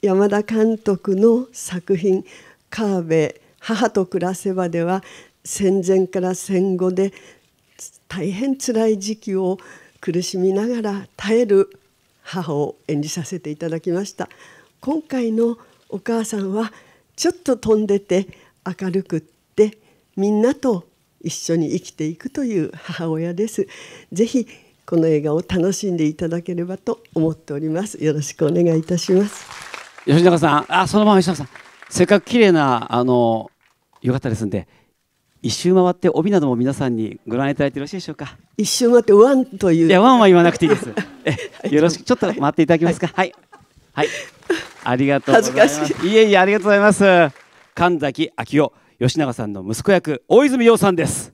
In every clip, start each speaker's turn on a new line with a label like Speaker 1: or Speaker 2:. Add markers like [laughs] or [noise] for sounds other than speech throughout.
Speaker 1: 山田監督の作品「川辺母と暮らせば」では戦前から戦後で大変つらい時期を苦しみながら耐える母を演じさせていただきました今回のお母さんはちょっと飛んでて明るくってみんなと一緒に生きていくという母親ですぜひこの映画を楽しんでいただければと思っておりますよろしくお願いいたします
Speaker 2: 吉永さん、あ、そのまま吉永さん、せっかく綺麗な、あの、よかったですんで。一周回って帯なども皆さんにご覧いただいてよろしいでしょうか。一周回ってワンという。いやワンは言わなくていいです。え、よろしく、ちょっと待っていただけますか。はい。はい。ありがとうございます。いいえいえ、ありがとうございます。神崎明夫、吉永さんの息子役、大泉洋さんです。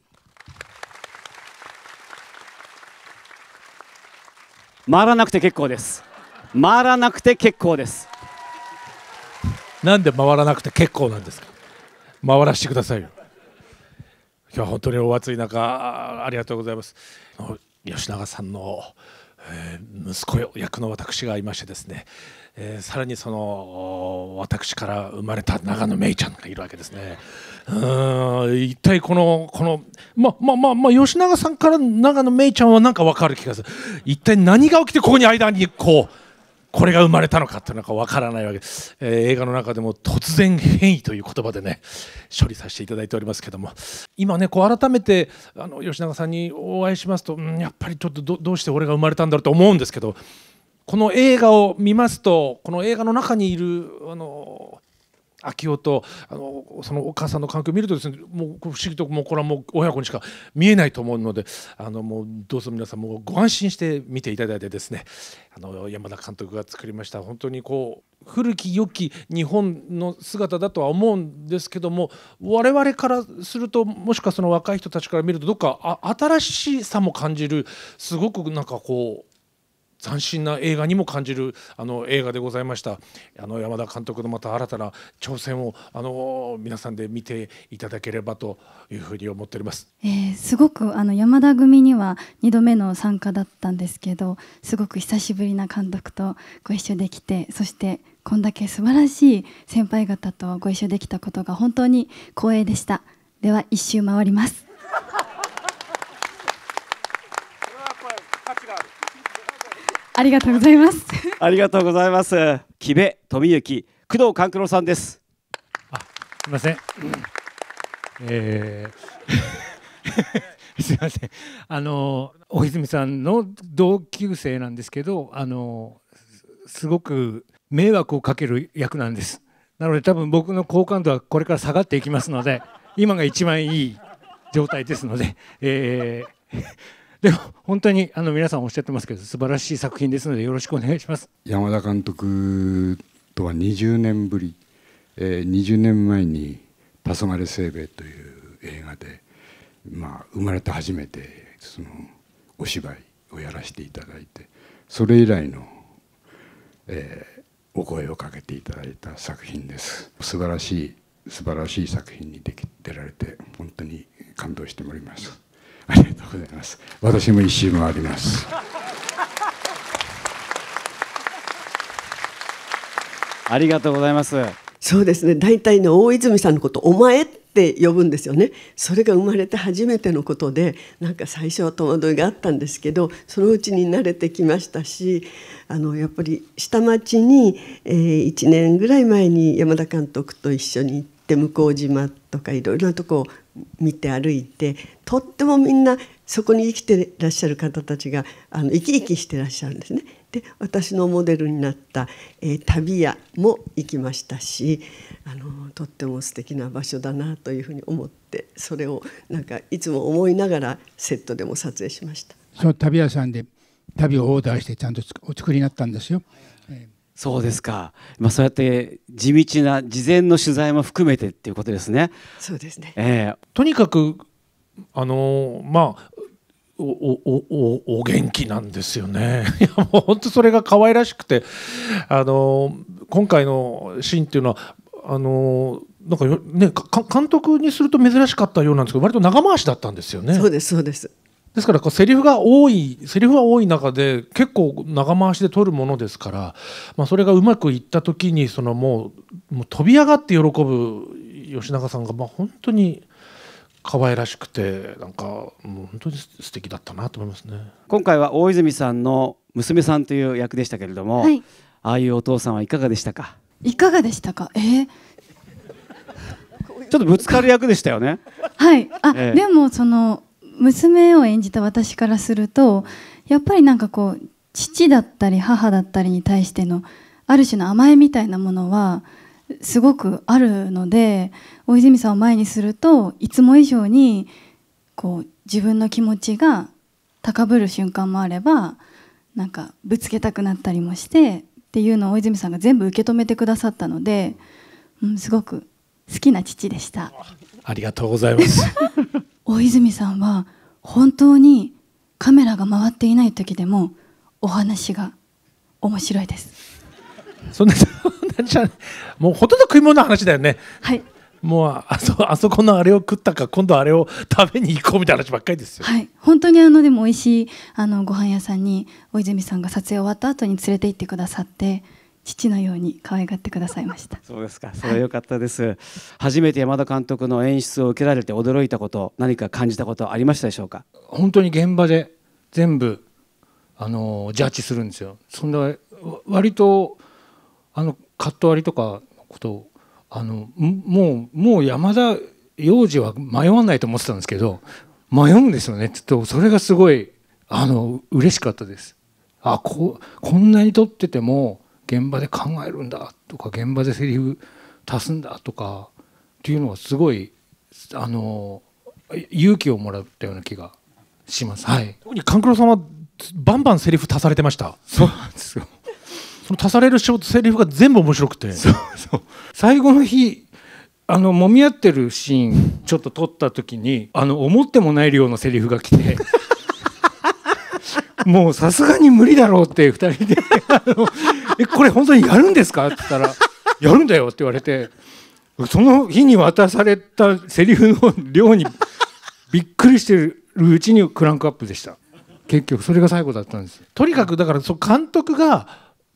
Speaker 2: 回らなくて結構です。回らなくて結構です。なんで回らなくて結構なんですか回らせてくださいよ今
Speaker 3: 日は本当にお暑い中ありがとうございます吉永さんの、えー、息子役の私がいましてですね、えー、さらにその私から生まれた長野芽郁ちゃんがいるわけですねうん一体このこのまままま吉永さんから長野芽郁ちゃんは何か分かる気がする一体何が起きてここに間にこうこれが生まれたのかっていうのかわからないわけです、えー、映画の中でも突然変異という言葉でね処理させていただいておりますけども今ねこう改めてあの吉永さんにお会いしますと、ん、やっぱりちょっとどうして俺が生まれたんだろうと思うんですけどこの映画を見ますとこの映画の中にいるあの秋夫とあのそのお母さんの関係を見るとですねもう不思議ともうこれはもう親子にしか見えないと思うのであのもうどうぞ皆さんもご安心して見ていただいてですねあの山田監督が作りました本当にこう古き良き日本の姿だとは思うんですけども我々からするともしくはその若い人たちから見るとどっか新しさも感じるすごくなんかこう斬新な映画にも感じるあの映画でございましたあの山田監督のまた新たな挑戦をあの皆さんで見ていただければというふうに思っております、
Speaker 4: えー、すごくあの山田組には2度目の参加だったんですけどすごく久しぶりな監督とご一緒できてそしてこんだけ素晴らしい先輩方とご一緒できたことが本当に光栄でしたでは一周回りますありがとうございます。
Speaker 2: ありがとうございます。木部富幸、工藤官九郎さんです。あ、すみません。え
Speaker 5: ー、[laughs] すみません。あの大泉さんの同級生なんですけど、あのすごく迷惑をかける役なんです。なので多分僕の好感度はこれから下がっていきますので、今が一番いい状態ですので。えーでも本当にあの皆さんおっしゃってますけど素晴らしい作品ですのでよろしくお願いします
Speaker 6: 山田監督とは20年ぶり、えー、20年前に「黄昏清兵衛」という映画で、まあ、生まれて初めてそのお芝居をやらせていただいてそれ以来の、えー、お声をかけていただいた作品です素晴らしい素晴らしい作品にでき出られて本当に感動しておりますありがとうございます。私も一周回ります。[laughs]
Speaker 1: ありがとうございます。そうですね。大体の大泉さんのこと、お前って呼ぶんですよね。それが生まれて初めてのことで、なんか最初は戸惑いがあったんですけど、そのうちに慣れてきましたし、あのやっぱり下町に、えー、1年ぐらい前に山田監督と一緒に行って向島とかいろいろなとこを見て歩いてとってもみんなそこに生きてらっしゃる方たちがあの生き生きしてらっしゃるんですね。で私のモデルになった「えー、旅屋」も行きましたしあのとっても素敵な場所だなというふうに思ってそれをなんかいつも思いながらセットでも撮影しました。
Speaker 6: その旅屋さんで旅をオーダーしてちゃんとお作りになったんですよ。
Speaker 1: そう
Speaker 2: ですか、まあ、そうやって地道な事前の取材も含めてっていうことですね。そうですね、えー、とにかくあのまあおおおお元気な
Speaker 3: んですよね。[laughs] いやもう本当それが可愛らしくてあの今回のシーンっていうのはあのなんかね監督にすると珍しかったようなんですけど割と長回しだったんですよね。そうですそうですですからこうセリフが多いセリフが多い中で結構長回しで撮るものですから、まあ、それがうまくいった時にそのもうもう飛び上がって喜ぶ吉永さんがまあ本当に可愛らしくてなんかもう本当に素敵だったなと思いますね
Speaker 2: 今回は大泉さんの娘さんという役でしたけれども、はい、ああいうお父さんはいかがでしたか
Speaker 4: いかがでしたかえー、[laughs] ち
Speaker 2: ょっとぶつかる役でしたよね
Speaker 4: はいあ、ええ、でもその娘を演じた私からするとやっぱりなんかこう父だったり母だったりに対してのある種の甘えみたいなものはすごくあるので大泉さんを前にするといつも以上にこう自分の気持ちが高ぶる瞬間もあればなんかぶつけたくなったりもしてっていうのを大泉さんが全部受け止めてくださったので、うん、すごく好きな父でした。
Speaker 3: ありがとうございます
Speaker 4: 大泉さんは本当にカメラが回っていない時でもお話が面白いです
Speaker 3: そんなもうほとんど食い物の話だよねはいもうあそあそこのあれを食ったか今度あれを食べに行こうみたいな話ばっかりですよは
Speaker 4: い本当にあのでも美味しいあのご飯屋さんに大泉さんが撮影終わった後に連れて行ってくださって父のように可愛がってくださいました
Speaker 2: そうですかそれは良かったです、はい、初めて山田監督の演出を受けられて驚いたこと何か感じたことありましたでしょうか本当に現場で全部
Speaker 5: あのジャッジするんですよそんな割とあのカット割りとかのことあのもうもう山田洋次は迷わないと思ってたんですけど迷うんですよねちょっとそれがすごいあの嬉しかったですあここんなに撮ってても現場で考えるんだとか現場でセリフ足すんだとかっていうのはすごいあの勇気を
Speaker 3: もらったような気が
Speaker 5: します。はい、
Speaker 3: 特に勘九郎さんはバンバンセリフ足されてました。そうなんですよ。その足されるセリフが全部面白くて。そうそう。最後の日あの揉み合ってるシーンちょっと撮った
Speaker 5: 時にあの思ってもない量のセリフが来てもうさすがに無理だろうって2人であのえ「これ本当にやるんですか?」って言ったら「やるんだよ」って言われてその日に渡されたセリフの量にびっくりしてるうちにクランクアップでした結局それが最後だったん
Speaker 3: ですとにかくだからそ監督が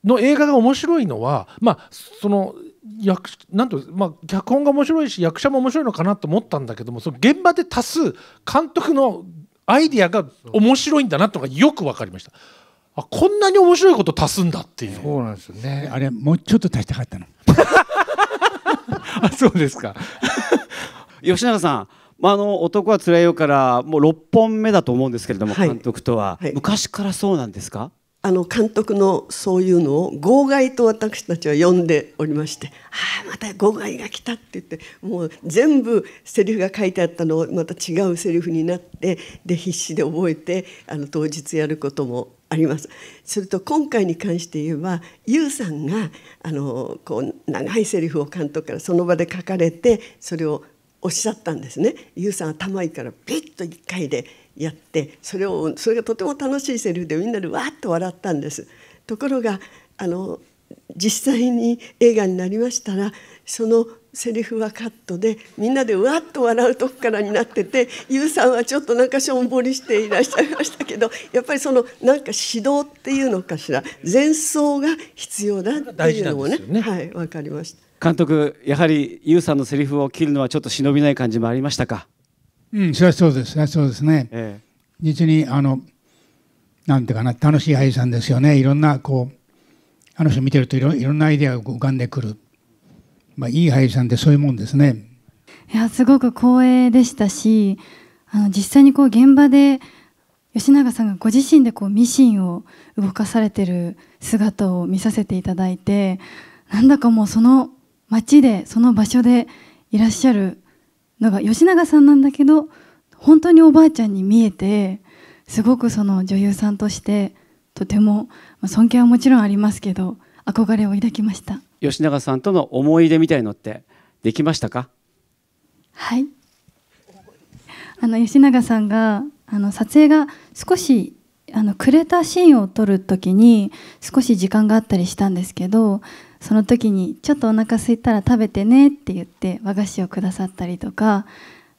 Speaker 3: の映画が面白いのはまあその役なんとまあ脚本が面白いし役者も面白いのかなと思ったんだけどもその現場で足す監督のアイディアが面白いんだなとかよく分かりましたあこんなに面白いこと足すんだっていうそうなんですよねあれもうちょっと足したかったの [laughs]
Speaker 2: あそうですか [laughs] 吉永さんまあ、あの男はつらいよからもう6本目だと思うんですけれども、監督とは、昔からそうなんですか
Speaker 1: あの監督のそういうのを号外と私たちは呼んでおりまして「ああまた号外が来た」って言ってもう全部セリフが書いてあったのをまた違うセリフになってで必死で覚えてあの当日やることもあります。それと今回に関して言えば YOU さんがあのこう長いセリフを監督からその場で書かれてそれをおっしゃったんですね。ゆうさん頭いいからピッと1回でやってそれをそれがとても楽しいセリフでみんなでわーっと笑ったんです。ところがあの実際に映画になりましたらそのセリフはカットでみんなでうわっと笑うとこからになってて y o さんはちょっとなんかしょんぼりしていらっしゃいましたけどやっぱりそのなんか指導っていうのかしら前奏が必要だっていうのもねねはい分かりました
Speaker 2: 監督やはり y o さんのセリフを切るのはちょっと忍びない感じもありましたか
Speaker 6: うん、そりゃそうです、それはそうですね。ええ、実にあのなんていうかな楽しい俳優さんですよね。いろんなこうあの人見てるといろいろんなアイデアが浮かんでくる。まあいい俳優さんってそういうもんですね。
Speaker 4: いやすごく光栄でしたし、あの実際にこう現場で吉永さんがご自身でこうミシンを動かされてる姿を見させていただいて、なんだかもうその街でその場所でいらっしゃるのが吉永さんなんだけど本当におばあちゃんに見えてすごくその女優さんとしてとても、尊敬はもちろんありますけど憧れを抱きました
Speaker 2: 吉永さんとの思い出みたいのってできましたか
Speaker 4: はいあの吉永さんがあの撮影が少しあのくれたシーンを撮る時に少し時間があったりしたんですけどその時にちょっとお腹空いたら食べてねって言って和菓子をくださったりとか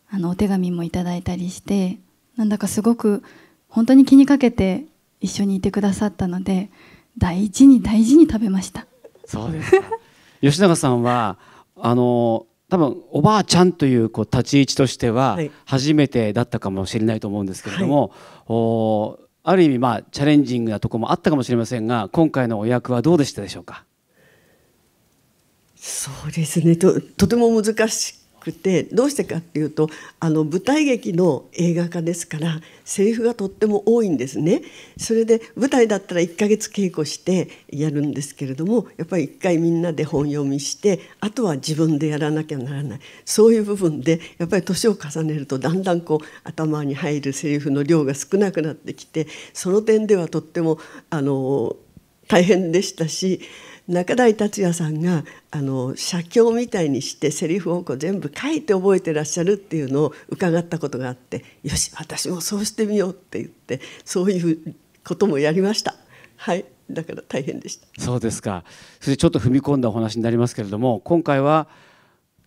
Speaker 4: あのお手紙もいただいたりしてなんだかすごく本当に気にかけて一緒にいてくださったので大事に大事に食べました
Speaker 2: そうです [laughs] 吉永さんはあの多分おばあちゃんというこう立ち位置としては初めてだったかもしれないと思うんですけれども、はい、おある意味まあチャレンジングなとこもあったかもしれませんが今回のお役はどうでしたでしょうか
Speaker 1: そうですねととても難しくてどうしてかっていうとあの舞台劇の映画化ですからセリフがとっても多いんですねそれで舞台だったら1ヶ月稽古してやるんですけれどもやっぱり1回みんなで本読みしてあとは自分でやらなきゃならないそういう部分でやっぱり年を重ねるとだんだんこう頭に入るセリフの量が少なくなってきてその点ではとってもあの大変でしたし中台達也さんがあの写経みたいにしてセリフをこう全部書いて覚えてらっしゃるっていうのを伺ったことがあってよし私もそうしてみようって言ってそういうこともやりました。はいだから大変でした
Speaker 2: そうですかそれちょっと踏み込んだお話になりますけれども今回は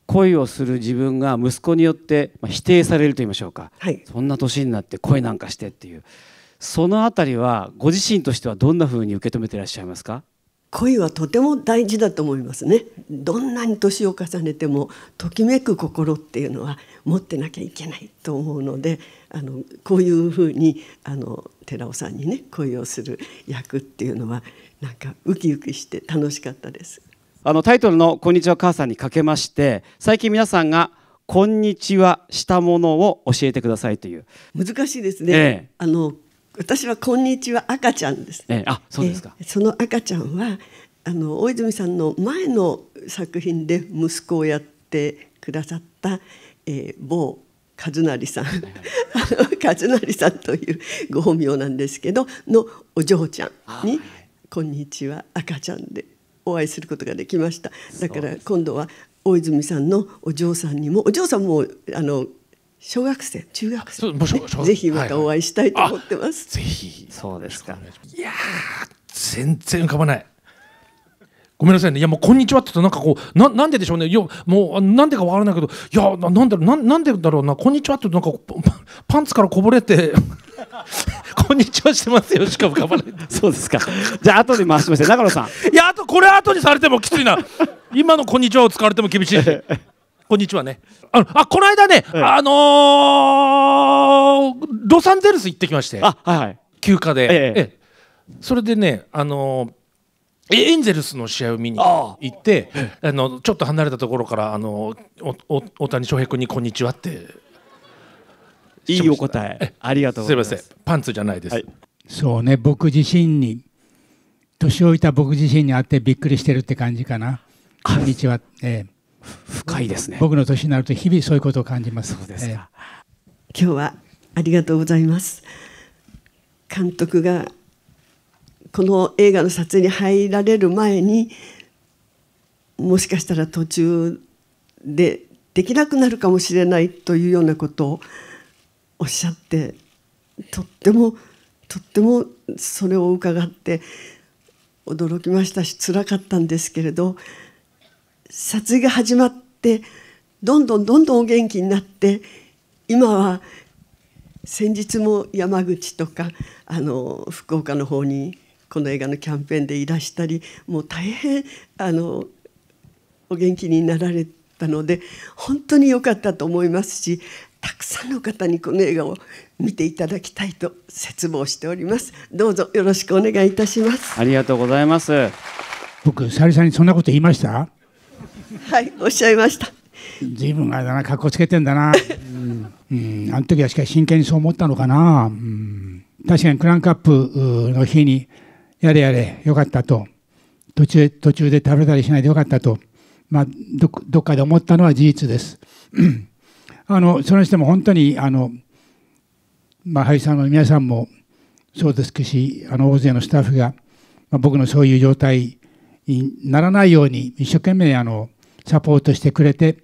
Speaker 2: 恋をする自分が息子によって否定されると言いましょうか、はい、そんな年になって恋なんかしてっていうその辺りはご自身としてはどんなふうに受け止めていらっしゃいますか
Speaker 1: 恋はとても大事だと思いますねどんなに年を重ねてもときめく心っていうのは持ってなきゃいけないと思うのであのこういうふうにあの寺尾さんにね恋をする役っていうのはなんかウキウキして楽しかったですあのタイトルの「
Speaker 2: こんにちは母さん」にかけまして最近皆さんが「こんにちは」したものを教えてくださいという
Speaker 1: 難しいですね、ええ、あの私は「こんにちは赤ちゃん」です、えー、あそうですか、えー、その赤ちゃんはあの大泉さんの前の作品で息子をやってくださった、えー、某和成さん [laughs] 和成さんというご本名なんですけどのお嬢ちゃんに「こんにちは赤ちゃん」でお会いすることができましただから今度は大泉さんのお嬢さんにもお嬢さんもあの小学生、中学生、ね、ぜひまたお会いしたいと思ってます。はいはい、ぜひ。そうですか。いや
Speaker 3: 全然浮かばない。ごめんなさいね。いやもうこんにちはって言うとなんかこうななんででしょうね。いやもうなんでかわからないけど、いやなんだろうななんでだろうなこんにちはって言うとなんかパンツからこぼれて [laughs] こんにちはしてますよしか浮かばない。
Speaker 2: そうですか。じゃあ後で回しましょ中野さ
Speaker 3: ん。いやあとこれ後にされてもきついな。今のこんにちはを使われても厳しい。こんにちはね。ああこの間ね、はい、あのー、ロサンゼルス行ってきまして、あはい、休暇で、えええ、それでね、あのーエンゼルスの試合を見に行ってあのちょっと離れたところからあの大谷翔平君に「こんにちは」っていいお答えありがとうございますすみませんパンツじゃないです、はい、
Speaker 6: そうね僕自身に年老いた僕自身に会ってびっくりしてるって感じかな「こんにちは」ええ深いですね僕の年になると日々そういうことを感じますそうですか、え
Speaker 1: ー、今日はありがとうございます監督がこの映画の撮影に入られる前にもしかしたら途中でできなくなるかもしれないというようなことをおっしゃってとってもとってもそれを伺って驚きましたしつらかったんですけれど撮影が始まってどんどんどんどんお元気になって今は先日も山口とかあの福岡の方にこの映画のキャンペーンでいらしたりもう大変あのお元気になられたので本当に良かったと思いますしたくさんの方にこの映画を見ていただきたいと切望しておりますどうぞよろしくお願いいたします
Speaker 6: ありがとうございます僕サリさんにそんなこと言いましたはいおっしゃいました随分あれだな格好つけてんだな、うん、あの時はしかし真剣にそう思ったのかな、うん、確かにクランクアップの日にやれやれよかったと途中途中で食べたりしないでよかったと、まあ、どどっかで思ったのは事実ですあのそれにしても本当にあの、まあ、俳優さんの皆さんもそうですしあの大勢のスタッフが、まあ、僕のそういう状態にならないように一生懸命あのサポートしてくれて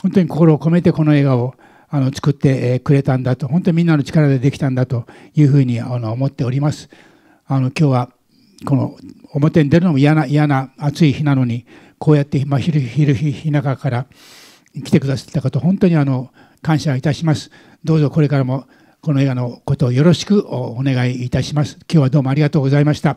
Speaker 6: 本当に心を込めてこの映画をあの作ってくれたんだと本当にみんなの力でできたんだというふうにあの思っております。あの今日はこの表に出るのも嫌な嫌な暑い日なのにこうやって真昼日日中から来てくださったこと本当にあの感謝いたします。どうぞこれからもこの映画のことをよろしくお願いいたします。今日はどうもありがとうございました。